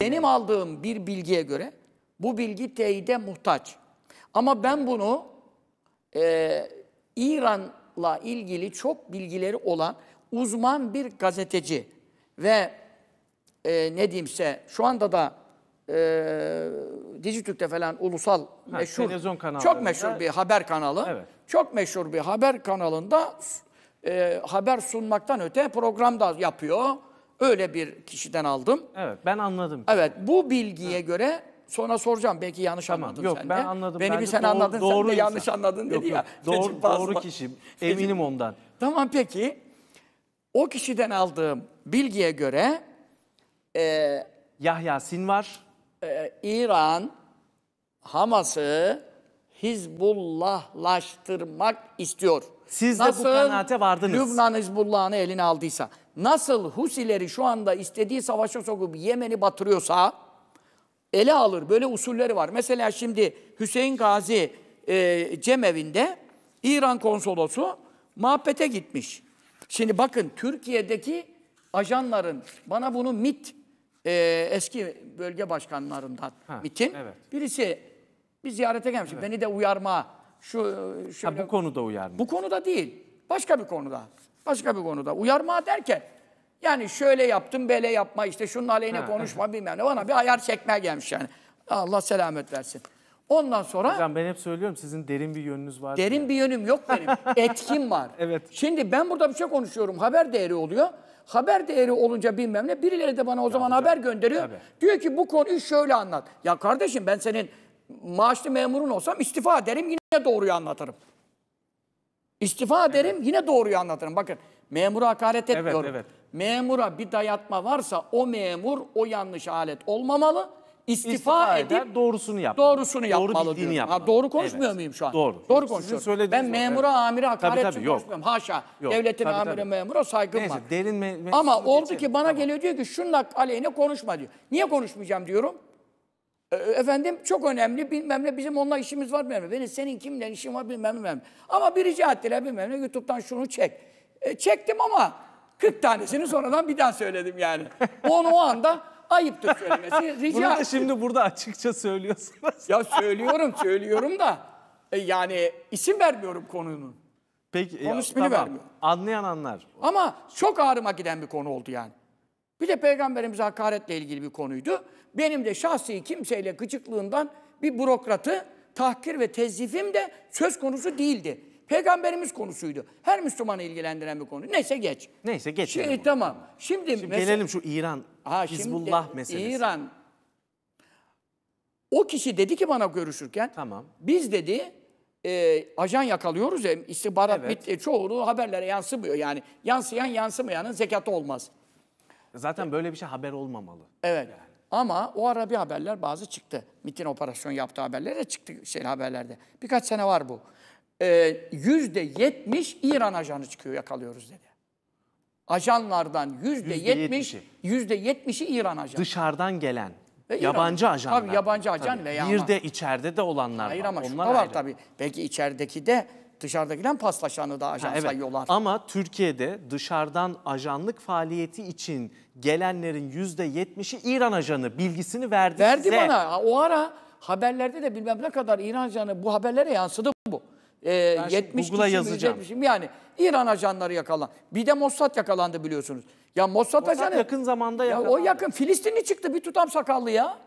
Benim aldığım bir bilgiye göre bu bilgi teyide muhtaç. Ama ben bunu e, İran'la ilgili çok bilgileri olan uzman bir gazeteci ve e, ne diyeyimse şu anda da e, Dijitürk'te falan ulusal ha, meşhur, çok meşhur bir haber kanalı. Evet. Çok meşhur bir haber kanalında e, haber sunmaktan öte program da yapıyor. Öyle bir kişiden aldım. Evet ben anladım. Evet bu bilgiye göre sonra soracağım. Belki yanlış tamam, anladın yok, sen de. ben anladım. Beni bir sen doğru, anladın doğru sen de insan. yanlış anladın dedi ya. Doğru, doğru kişi eminim ondan. Tamam peki. O kişiden aldığım bilgiye göre e, Yahya Sinvar e, İran Hamas'ı Hizbullahlaştırmak istiyor. Siz Nasıl de bu kanaate vardınız. Lübnan Hizbullah'ını eline aldıysa nasıl Husileri şu anda istediği savaşa sokup Yemen'i batırıyorsa ele alır. Böyle usulleri var. Mesela şimdi Hüseyin Gazi e, cemevinde İran konsolosu muhabbete gitmiş. Şimdi bakın Türkiye'deki ajanların bana bunu MIT e, eski bölge başkanlarından ha, MIT'in evet. birisi bir ziyarete gelmiş. Evet. Beni de uyarma şu şöyle, ha, bu konuda uyarma. Bu konuda değil. Başka bir konuda. Başka bir konuda. Uyarma derken yani şöyle yaptım böyle yapma işte şunun aleyhine ha, konuşma ha. bilmem ne. Bana bir ayar çekme gelmiş yani. Allah selamet versin. Ondan sonra... Hocam ben hep söylüyorum sizin derin bir yönünüz var. Derin yani. bir yönüm yok benim. Etkim var. evet. Şimdi ben burada bir şey konuşuyorum. Haber değeri oluyor. Haber değeri olunca bilmem ne. Birileri de bana o ya zaman hocam, haber gönderiyor. Tabii. Diyor ki bu konuyu şöyle anlat. Ya kardeşim ben senin maaşlı memurun olsam istifa ederim yine doğruyu anlatırım. İstifa ederim yine doğruyu anlatırım. Bakın memura hakaret etmiyorum. Evet, evet. Memura bir dayatma varsa o memur o yanlış alet olmamalı. İstifa, İstifa edip eder, doğrusunu yap. Doğrusunu Doğru yapmalı bildiğini diyorum. yapmalı. Ha, doğru konuşmuyor Evet. muyum şu an? Doğru. Doğru konuşuyorum. Ben memura, evet. amire hakaret tabii, için yok. konuşmuyorum. Haşa. Yok, Devletin tabii, amire, tabii. memura saygım Neyse var. derin Ama oldu geçelim. ki bana Tamam. geliyor diyor ki şunun aleyhine konuşma diyor. Niye konuşmayacağım diyorum. E, e, efendim çok önemli bilmem ne bizim onunla işimiz var bilmem ne. Benim senin kimle işin var bilmem ne. Ama bir rica ettiler bilmem ne YouTube'dan şunu çek. E, çektim ama 40 tanesini sonradan bir daha söyledim yani. Onu o anda ayıptır söylemesi. Rica Bunu da şimdi burada açıkça söylüyorsunuz. ya söylüyorum söylüyorum da e, yani isim vermiyorum konunun. Peki, Konu ya, ismini tamam. vermiyorum. Anlayan anlar. Ama çok ağrıma giden bir konu oldu yani. Bir de Peygamberimize hakaretle ilgili bir konuydu. Benim de şahsi kimseyle gıcıklığından bir bürokratı tahkir ve tezifim de söz konusu değildi. Peygamberimiz konusuydu. Her Müslümanı ilgilendiren bir konu. Neyse geç. Neyse geç. Şey, tamam. Şimdi, şimdi mesela, gelelim şu İran, ha, Hizbullah şimdi, meselesi. İran. O kişi dedi ki bana görüşürken, tamam. biz dedi e, ajan yakalıyoruz ya, istihbarat evet. bitti, çoğunu haberlere yansımıyor yani. Yansıyan yansımayanın zekatı olmaz. Zaten böyle bir şey haber olmamalı. Evet. Yani. Ama o ara bir haberler bazı çıktı. MIT'in operasyon yaptığı haberler de çıktı şey haberlerde. Birkaç sene var bu. Ee, yüzde yetmiş İran ajanı çıkıyor yakalıyoruz dedi. Ajanlardan yüzde yetmiş, yüzde yetmişi İran ajanı. Dışarıdan gelen. Ve yabancı İran, ajanlar. Tabii yabancı ajan tabii. veya Bir ama. de içeride de olanlar Hayır var. ama Onlar da var tabii. Belki içerideki de Dışarıdakiler paslaşanı da ajan ha, evet. sayıyorlar. Ama Türkiye'de dışarıdan ajanlık faaliyeti için gelenlerin %70'i İran ajanı bilgisini verdi Verdi size. bana. O ara haberlerde de bilmem ne kadar İran ajanı bu haberlere yansıdı bu. Ee, ben 70 Google'a yazacağım. 70 yani İran ajanları yakalan. Bir de Mossad yakalandı biliyorsunuz. Ya Mossad, Mossad ajanı. yakın zamanda yakalandı. Ya o yakın. Filistinli çıktı bir tutam sakallı ya.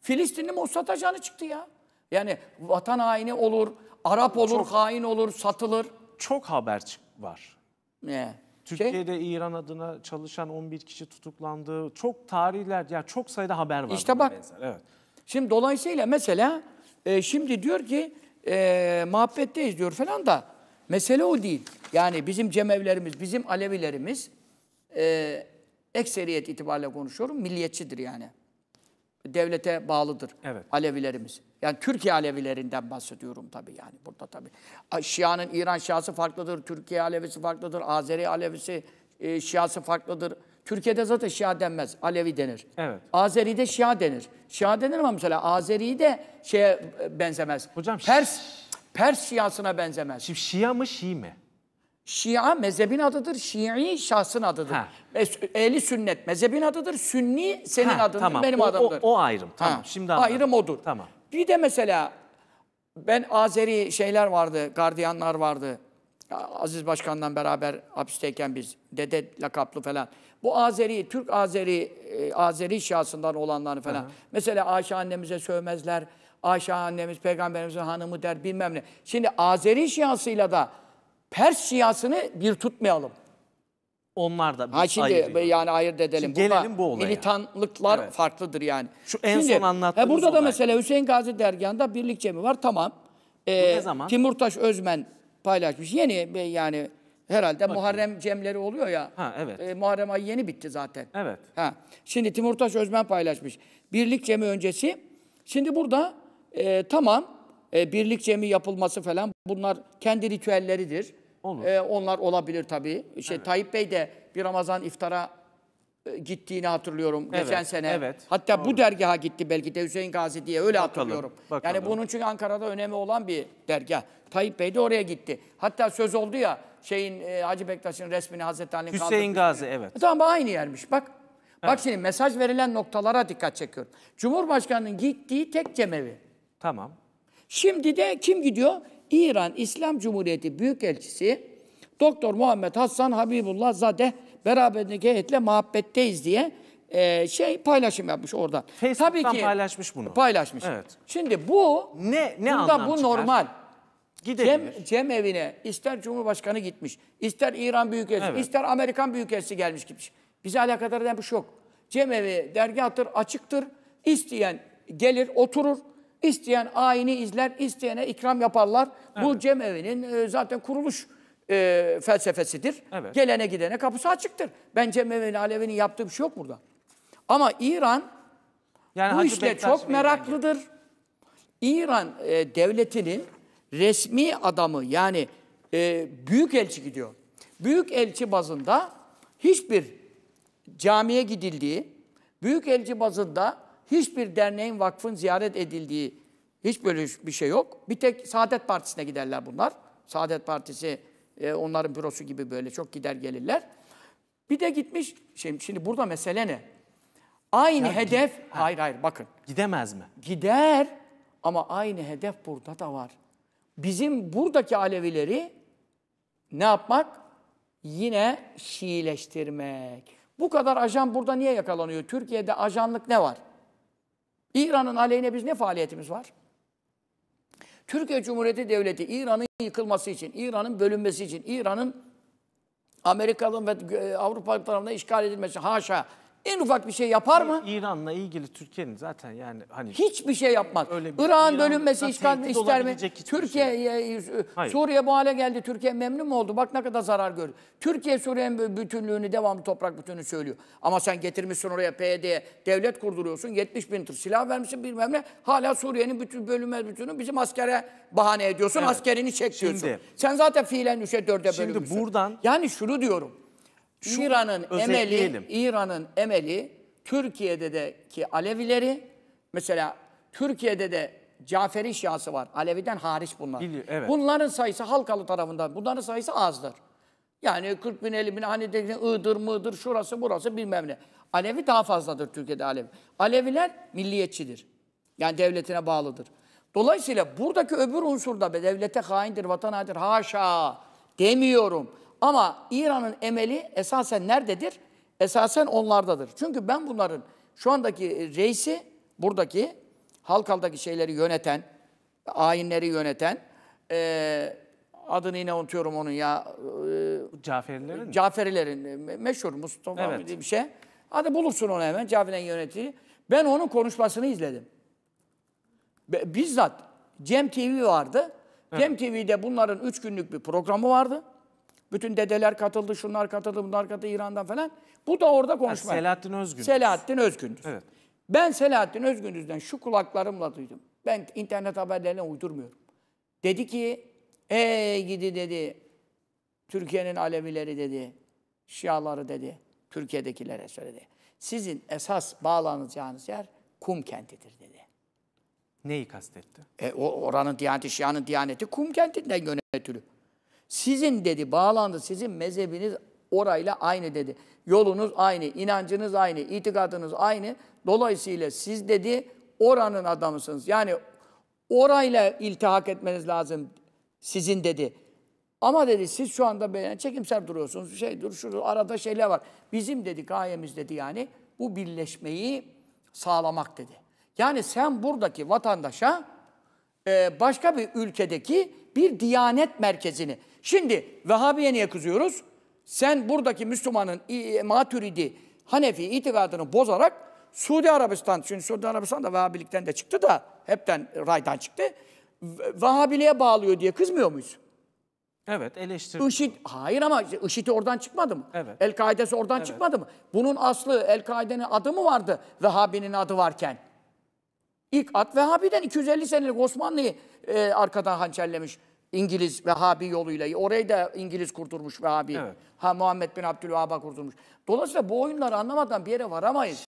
Filistinli Mossad ajanı çıktı ya. Yani vatan haini olur, Arap olur, çok, hain olur, satılır. Çok haber var. Ne? Türkiye'de şey, İran adına çalışan 11 kişi tutuklandı. Çok tarihler, yani çok sayıda haber var. İşte bak. Benzer. Evet. Şimdi dolayısıyla mesela e, şimdi diyor ki e, muhabbetteyiz diyor falan da mesele o değil. Yani bizim cemevlerimiz, bizim Alevilerimiz e, ekseriyet itibariyle konuşuyorum milliyetçidir yani devlete bağlıdır evet. Alevilerimiz. Yani Türkiye Alevilerinden bahsediyorum tabii yani burada tabii. Şia'nın İran Şiası farklıdır, Türkiye Alevisi farklıdır, Azeri Alevisi e, Şiası farklıdır. Türkiye'de zaten Şia denmez, Alevi denir. Evet. Azeri'de Şia denir. Şia denir ama mesela Azeri de şeye e, benzemez. Hocam Pers Pers Şiasına benzemez. Şimdi Şia mı Şii mi? Şia mezhebin adıdır, Şii şahsın adıdır. Ha. Ehli sünnet mezhebin adıdır, Sünni senin ha, adındır, tamam. benim o, adımdır. O, o ayrım, tamam. Ha. Şimdi anladım. Ayrım odur. Tamam. Bir de mesela ben Azeri şeyler vardı, gardiyanlar vardı. Aziz Başkan'la beraber hapisteyken biz, dede lakaplı falan. Bu Azeri, Türk Azeri, e, Azeri şahsından olanları falan. Hı. Mesela Ayşe annemize sövmezler. Ayşe annemiz peygamberimizin hanımı der bilmem ne. Şimdi Azeri şahsıyla da Pers siyasını bir tutmayalım. Onlar da bir ha şimdi ayırıyor. yani ayırt edelim. Şimdi gelelim bu olaya. Militanlıklar Evet. farklıdır yani. Şu en son anlattığımız Burada da olay. mesela Hüseyin Gazi Dergahı'nda birlik cemi var tamam. Ee, ne zaman? Timurtaş Özmen paylaşmış. Yeni yani herhalde Muharrem cemleri oluyor ya. Ha, evet. Ee, Muharrem ayı yeni bitti zaten. Evet. Ha. Şimdi Timurtaş Özmen paylaşmış. Birlik Cemi öncesi. Şimdi burada e, tamam e, birlik cemi yapılması falan bunlar kendi ritüelleridir. Olur. E, onlar olabilir tabii. Şey, evet. Tayyip Bey de bir Ramazan iftara e, gittiğini hatırlıyorum evet, geçen sene. Evet, Hatta doğru. bu dergaha gitti belki de Hüseyin Gazi diye öyle bakalım, hatırlıyorum. Bakalım. Yani bunun çünkü Ankara'da önemi olan bir dergah. Tayyip Bey de oraya gitti. Hatta söz oldu ya şeyin e, Hacı Bektaş'ın resmini Hazreti Ali'nin Hüseyin Gazi evet. E, tamam aynı yermiş bak. Evet. Bak şimdi mesaj verilen noktalara dikkat çekiyorum. Cumhurbaşkanının gittiği tek cemevi. Tamam. Şimdi de kim gidiyor? İran İslam Cumhuriyeti Büyükelçisi Doktor Muhammed Hasan Habibullah Zadeh beraberindeki heyetle muhabbetteyiz diye e, şey paylaşım yapmış oradan. Facebook'tan Tabii ki paylaşmış bunu. Paylaşmış. Evet. Şimdi bu ne ne bundan bu çıkar? normal. Cem, Cem evine ister Cumhurbaşkanı gitmiş, ister İran Büyükelçisi, evet. ister Amerikan Büyükelçisi gelmiş gitmiş. Bize alakadar eden bir şey yok. Cem evi dergahtır, açıktır. İsteyen gelir, oturur. İsteyen ayini izler, isteyene ikram yaparlar. Evet. Bu cemevinin e, zaten kuruluş e, felsefesidir. Evet. Gelene gidene kapısı açıktır. Ben cemevi'nin, Alevi'nin yaptığı bir şey yok burada. Ama İran yani bu Hacı işte Bektaş çok meraklıdır. İran e, devletinin resmi adamı yani e, büyük elçi gidiyor. Büyük elçi bazında hiçbir camiye gidildiği, büyük elçi bazında hiçbir derneğin, vakfın ziyaret edildiği hiç böyle bir şey yok. Bir tek Saadet Partisi'ne giderler bunlar. Saadet Partisi e, onların bürosu gibi böyle çok gider gelirler. Bir de gitmiş, şimdi, şimdi burada mesele ne? Aynı ya, hedef, ha. hayır hayır bakın. Gidemez mi? Gider ama aynı hedef burada da var. Bizim buradaki Alevileri ne yapmak? Yine Şiileştirmek. Bu kadar ajan burada niye yakalanıyor? Türkiye'de ajanlık ne var? İran'ın aleyhine biz ne faaliyetimiz var? Türkiye Cumhuriyeti Devleti İran'ın yıkılması için, İran'ın bölünmesi için, İran'ın Amerika'nın ve Avrupa tarafından işgal edilmesi haşa en ufak bir şey yapar mı? İran'la ilgili Türkiye'nin zaten yani hani hiçbir şey yapmaz. Irak'ın bölünmesi işgal ister mi? Türkiye şey. E, e, Suriye bu hale geldi. Türkiye memnun mu oldu? Bak ne kadar zarar gördü. Türkiye Suriye'nin bütünlüğünü devamlı toprak bütünlüğünü söylüyor. Ama sen getirmişsin oraya PYD'ye devlet kurduruyorsun. 70 bin tır silah vermişsin bilmem ne. Hala Suriye'nin bütün bölünmez bütünü bizim askere bahane ediyorsun. Evet. Askerini çekiyorsun. sen zaten fiilen 3'e 4'e bölünmüşsün. Şimdi buradan yani şunu diyorum. İran'ın emeli, İran'ın emeli ki Alevileri mesela Türkiye'de de Caferi Şiası var. Aleviden hariç bunlar. Biliyor, evet. Bunların sayısı Halkalı tarafından. Bunların sayısı azdır. Yani 40 bin 50 bin hani dediğin Iğdır mıdır şurası burası bilmem ne. Alevi daha fazladır Türkiye'de Alevi. Aleviler milliyetçidir. Yani devletine bağlıdır. Dolayısıyla buradaki öbür unsurda be devlete haindir, vatan haindir haşa demiyorum. Ama İran'ın emeli esasen nerededir? Esasen onlardadır. Çünkü ben bunların şu andaki e, reisi, buradaki Halkal'daki şeyleri yöneten, ayinleri yöneten, e, adını yine unutuyorum onun ya. E, Caferilerin mi? Caferilerin, e, meşhur Mustafa evet. bir şey. Hadi bulursun onu hemen, Caferilerin yönetici. Ben onun konuşmasını izledim. Bizzat Cem TV vardı. Evet. Cem TV'de bunların üç günlük bir programı vardı. Bütün dedeler katıldı, şunlar katıldı, bunlar katıldı İran'dan falan. Bu da orada konuşmaya. Selahattin Özgündüz. Selahattin Özgündüz. Evet. Ben Selahattin Özgündüz'den şu kulaklarımla duydum. Ben internet haberlerine uydurmuyorum. Dedi ki, ey gidi dedi, Türkiye'nin Alevileri dedi, Şiaları dedi, Türkiye'dekilere söyledi. Sizin esas bağlanacağınız yer Kum kentidir dedi. Neyi kastetti? E, o, oranın diyaneti, Şia'nın diyaneti Kum kentinden yönetiliyor. Sizin dedi bağlandı, sizin mezhebiniz orayla aynı dedi. Yolunuz aynı, inancınız aynı, itikadınız aynı. Dolayısıyla siz dedi oranın adamısınız. Yani orayla iltihak etmeniz lazım sizin dedi. Ama dedi siz şu anda beğen çekimsel duruyorsunuz. Şey dur şu arada şeyler var. Bizim dedi gayemiz dedi yani bu birleşmeyi sağlamak dedi. Yani sen buradaki vatandaşa e, başka bir ülkedeki bir diyanet merkezini. Şimdi Vehhabiye niye kızıyoruz? Sen buradaki Müslümanın e, maturidi, Hanefi itikadını bozarak Suudi Arabistan, çünkü Suudi Arabistan da Vehhabilikten de çıktı da hepten raydan çıktı. Vehhabiliğe bağlıyor diye kızmıyor muyuz? Evet eleştirdi. IŞİD, hayır ama IŞİD'i oradan çıkmadı mı? Evet. El-Kaide'si oradan evet. çıkmadı mı? Bunun aslı El-Kaide'nin adı mı vardı Vehhabi'nin adı varken? İlk at Vehhabi'den 250 senelik Osmanlı'yı e, arkadan hançerlemiş. İngiliz Vehhabi yoluyla. Orayı da İngiliz kurtulmuş Vehhabi. Evet. Ha Muhammed bin Abdülvahhab'a kurtulmuş. Dolayısıyla bu oyunları anlamadan bir yere varamayız.